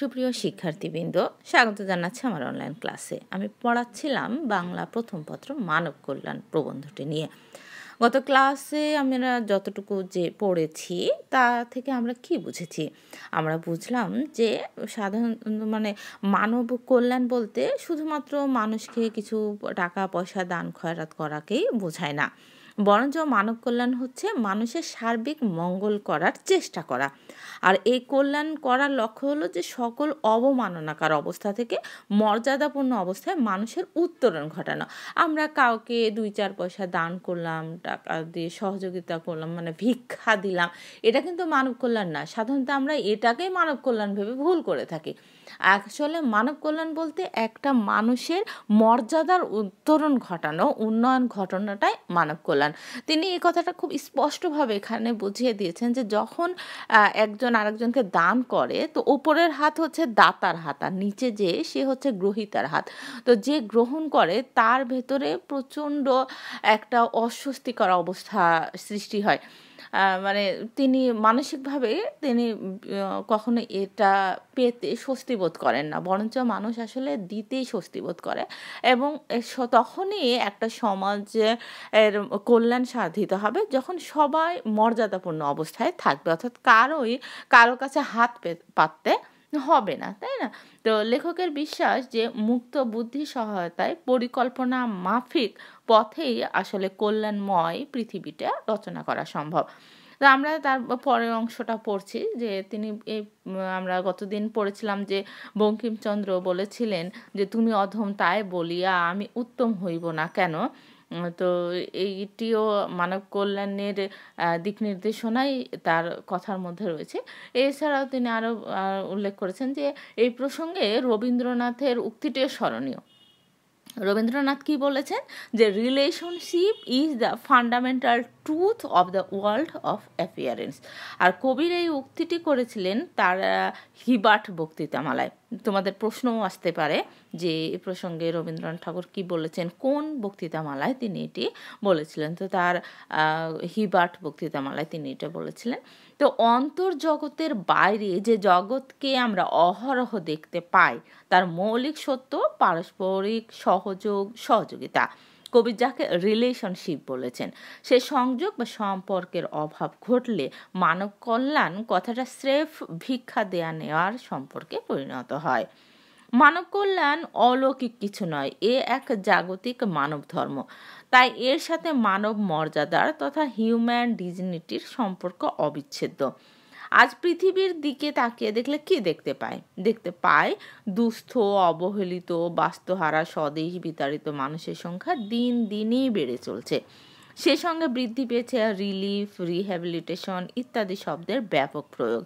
সুপ্রিয় শিক্ষার্থীবৃন্দ স্বাগত জানাচ্ছি আমার অনলাইন ক্লাসে আমি পড়াচ্ছিলাম বাংলা প্রথম পত্র মানব কল্যাণ প্রবন্ধটি নিয়ে গত ক্লাসে আমরা যতটুকু যে পড়েছি তা থেকে আমরা কি বুঝেছি আমরা বুঝলাম যে সাধারণ মানে মানব কল্যাণ বলতে শুধুমাত্র মানুষকে কিছু টাকা পয়সা দান খয়রাত করাকেই বোঝায় না বরঞ্চ মানব কল্যাণ হচ্ছে মানুষের সার্বিক মঙ্গল করার চেষ্টা করা আর এই কল্যাণ করার লক্ষ্য হলো যে সকল অবমাননাকার অবস্থা থেকে মর্যাদাপূর্ণ অবস্থায় মানুষের উত্তরণ ঘটানো আমরা কাউকে দুই চার পয়সা দান করলাম টাকা দিয়ে সহযোগিতা করলাম মানে ভিক্ষা দিলাম এটা কিন্তু মানব কল্যাণ না সাধারণত আমরা এটাকেই মানব কল্যাণ ভেবে ভুল করে থাকি আসলে মানব কল্যাণ বলতে একটা মানুষের মর্যাদার উত্তরণ ঘটানো উন্নয়ন ঘটনাটাই মানব কল্যাণ তিনি এই কথাটা খুব স্পষ্টভাবে এখানে বুঝিয়ে দিয়েছেন যে যখন একজন আরেকজনকে দান করে তো ওপরের হাত হচ্ছে দাতার হাত আর নিচে যে সে হচ্ছে গ্রহিতার হাত তো যে গ্রহণ করে তার ভেতরে প্রচণ্ড একটা অস্বস্তিকর অবস্থা সৃষ্টি হয় মানে তিনি মানসিকভাবে তিনি কখনো এটা পেতে স্বস্তি বোধ করেন না বরঞ্চ মানুষ আসলে দিতেই স্বস্তি বোধ করে এবং তখনই একটা সমাজে এর কল্যাণ সাধিত হবে যখন সবাই মর্যাদাপূর্ণ অবস্থায় থাকবে অর্থাৎ কারোই কারো কাছে হাত পাততে হবে না তাই না তো লেখকের বিশ্বাস যে মুক্ত বুদ্ধি সহায়তায় পরিকল্পনা মাফিক পথেই আসলে কল্যাণময় পৃথিবীটা রচনা করা সম্ভব তো আমরা তার পরের অংশটা পড়ছি যে তিনি এই আমরা গতদিন পড়েছিলাম যে বঙ্কিমচন্দ্র বলেছিলেন যে তুমি অধম তাই বলিয়া আমি উত্তম হইব না কেন তো এইটিও মানব কল্যাণের দিক নির্দেশনাই তার কথার মধ্যে রয়েছে এছাড়াও তিনি আরও উল্লেখ করেছেন যে এই প্রসঙ্গে রবীন্দ্রনাথের উক্তিটিও স্মরণীয় রবীন্দ্রনাথ কি বলেছেন যে relationship is the fundamental truth of the world of appearance আর কবির এই উক্তিটি করেছিলেন তার হিবাট বক্তৃতামালায় তোমাদের প্রশ্নও আসতে পারে যে এ প্রসঙ্গে রবীন্দ্রনাথ ঠাকুর কি বলেছেন কোন বক্তৃতামালায় তিনি এটি বলেছিলেন তো তার হিবাট বক্তৃতামালায় তিনি এটা বলেছিলেন তো অন্তর্জগতের বাইরে যে জগৎকে আমরা অহরহ দেখতে পাই তার মৌলিক সত্য পারস্পরিক সহযোগ সহযোগিতা কবি যাকে রিলেশনশিপ বলেছেন সে সংযোগ বা সম্পর্কের অভাব ঘটলে মানব কল্যাণ কথাটা স্রেফ ভিক্ষা দেয়া নেওয়ার সম্পর্কে পরিণত হয় মানব কল্যাণ অলৌকিক কিছু নয় এ এক জাগতিক মানব ধর্ম তাই এর সাথে মানব মর্যাদার তথা হিউম্যান ডিজনিটির সম্পর্ক অবিচ্ছেদ্য আজ পৃথিবীর দিকে তাকিয়ে দেখলে কি দেখতে পায় দেখতে পায় দুস্থ অবহেলিত বাস্তুহারা স্বদেশ বিতাড়িত মানুষের সংখ্যা দিন দিনই বেড়ে চলছে সে সঙ্গে বৃদ্ধি পেয়েছে রিলিফ রিহ্যাবিলিটেশন ইত্যাদি শব্দের ব্যাপক প্রয়োগ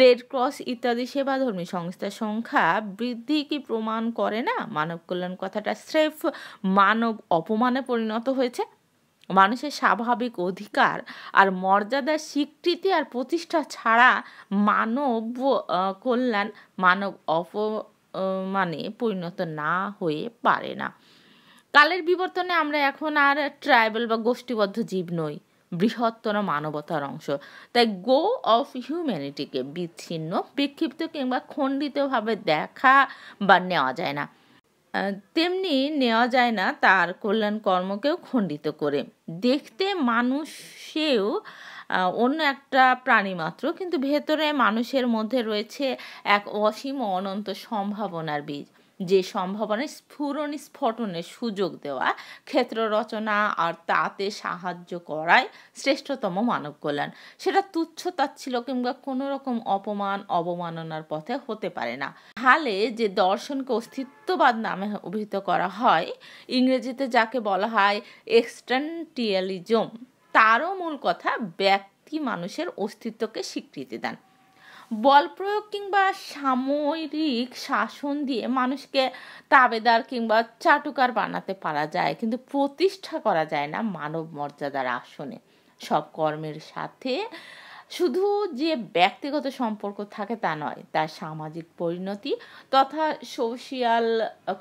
রেড ক্রস ইত্যাদি সেবাধর্মী সংস্থার সংখ্যা বৃদ্ধি কি প্রমাণ করে না মানব কল্যাণ কথাটা স্রেফ মানব অপমানে পরিণত হয়েছে মানুষের স্বাভাবিক অধিকার আর মর্যাদার স্বীকৃতি আর প্রতিষ্ঠা ছাড়া মানব কল্যাণ মানব অপ মানে পরিণত না হয়ে পারে না কালের বিবর্তনে আমরা এখন আর ট্রাইবেল বা গোষ্ঠীবদ্ধ জীব নই বৃহত্তর মানবতার অংশ তাই গো অফ হিউম্যানিটিকে বিচ্ছিন্ন বিক্ষিপ্ত কিংবা খণ্ডিতভাবে দেখা বা নেওয়া যায় না তেমনি নেওয়া যায় না তার কল্যাণ কর্মকেও খণ্ডিত করে দেখতে মানুষেও অন্য একটা প্রাণী মাত্র কিন্তু ভেতরে মানুষের মধ্যে রয়েছে এক অসীম অনন্ত সম্ভাবনার বীজ যে সম্ভাবনা স্ফুরণ স্ফটনের সুযোগ দেওয়া ক্ষেত্র রচনা আর তাতে সাহায্য করায় শ্রেষ্ঠতম মানব কল্যাণ সেটা তুচ্ছ তাচ্ছিল কিংবা কোনো রকম অপমান অবমাননার পথে হতে পারে না হালে যে দর্শনকে অস্তিত্ববাদ নামে অভিহিত করা হয় ইংরেজিতে যাকে বলা হয় এক্সটেন্টিয়ালিজম তারও মূল কথা ব্যক্তি মানুষের অস্তিত্বকে স্বীকৃতি দেন বল প্রয়োগ কিংবা সামরিক শাসন দিয়ে মানুষকে তাবেদার কিংবা চাটুকার বানাতে পারা যায় কিন্তু প্রতিষ্ঠা করা যায় না মানব মর্যাদার আসনে সব কর্মের সাথে শুধু যে ব্যক্তিগত সম্পর্ক থাকে তা নয় তার সামাজিক পরিণতি তথা সোশিয়াল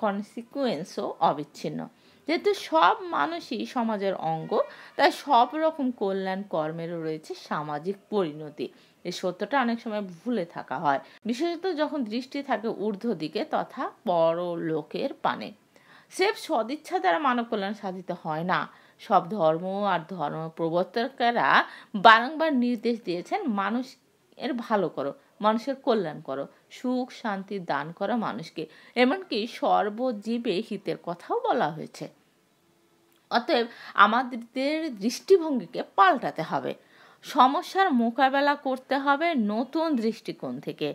কনসিকুয়েন্সও অবিচ্ছিন্ন যেহেতু সব মানুষই সমাজের অঙ্গ তাই সব রকম কল্যাণ কর্মেরও রয়েছে সামাজিক পরিণতি এই সত্যটা অনেক সময় ভুলে থাকা হয় বিশেষত যখন দৃষ্টি থাকে ঊর্ধ্ব দিকে তথা বড় লোকের পানে সেফ সদিচ্ছা দ্বারা মানব কল্যাণ সাধিত হয় না সব ধর্ম আর ধর্ম প্রবর্তকেরা বারংবার নির্দেশ দিয়েছেন মানুষ এর ভালো করো মানুষের কল্যাণ করো সুখ শান্তি দান করো মানুষকে এমনকি সর্বজীবে হিতের কথাও বলা হয়েছে অতএব আমাদের দৃষ্টিভঙ্গিকে পাল্টাতে হবে সমস্যার মোকাবেলা করতে হবে নতুন দৃষ্টিকোণ থেকে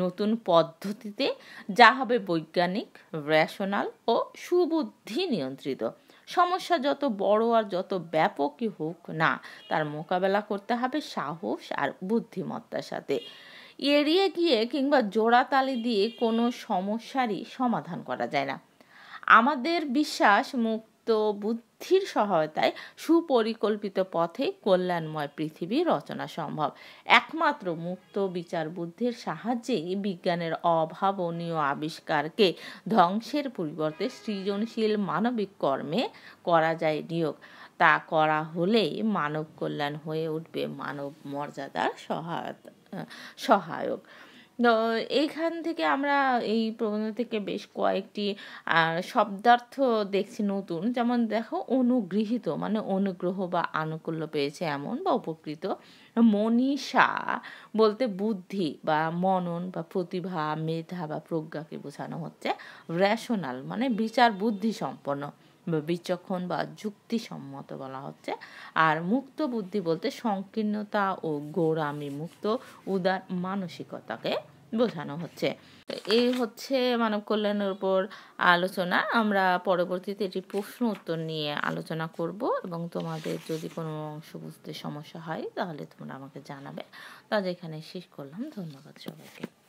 নতুন পদ্ধতিতে যা হবে বৈজ্ঞানিক রেশনাল ও সুবুদ্ধি নিয়ন্ত্রিত সমস্যা যত বড় আর যত ব্যাপকই হোক না তার মোকাবেলা করতে হবে সাহস আর বুদ্ধিমত্তার সাথে এড়িয়ে গিয়ে কিংবা জোড়াতালি দিয়ে কোনো সমস্যারই সমাধান করা যায় না আমাদের বিশ্বাস মুক্ত মুক্ত বুদ্ধির সহায়তায় সুপরিকল্পিত পথে কল্যাণময় পৃথিবী রচনা সম্ভব একমাত্র মুক্ত বিচার বুদ্ধির সাহায্যেই বিজ্ঞানের অভাবনীয় আবিষ্কারকে ধ্বংসের পরিবর্তে সৃজনশীল মানবিক কর্মে করা যায় নিয়োগ তা করা হলেই মানব কল্যাণ হয়ে উঠবে মানব মর্যাদার সহায়তা সহায়ক এইখান থেকে আমরা এই প্রবন্ধ থেকে বেশ কয়েকটি শব্দার্থ দেখছি নতুন যেমন দেখো অনুগৃহীত মানে অনুগ্রহ বা আনুকূল্য পেয়েছে এমন বা উপকৃত মনীষা বলতে বুদ্ধি বা মনন বা প্রতিভা মেধা বা প্রজ্ঞাকে বোঝানো হচ্ছে রেশনাল মানে বিচার বুদ্ধি সম্পন্ন বিচক্ষণ বা যুক্তিসম্মত বলা হচ্ছে আর মুক্ত বুদ্ধি বলতে সংকীর্ণতা ও গোড়ামি মুক্ত উদার মানসিকতাকে বোঝানো হচ্ছে তো এই হচ্ছে মানব কল্যাণের উপর আলোচনা আমরা পরবর্তীতে এটি প্রশ্ন উত্তর নিয়ে আলোচনা করব এবং তোমাদের যদি কোনো অংশ বুঝতে সমস্যা হয় তাহলে তোমরা আমাকে জানাবে তাহলে এখানে শেষ করলাম ধন্যবাদ সবাইকে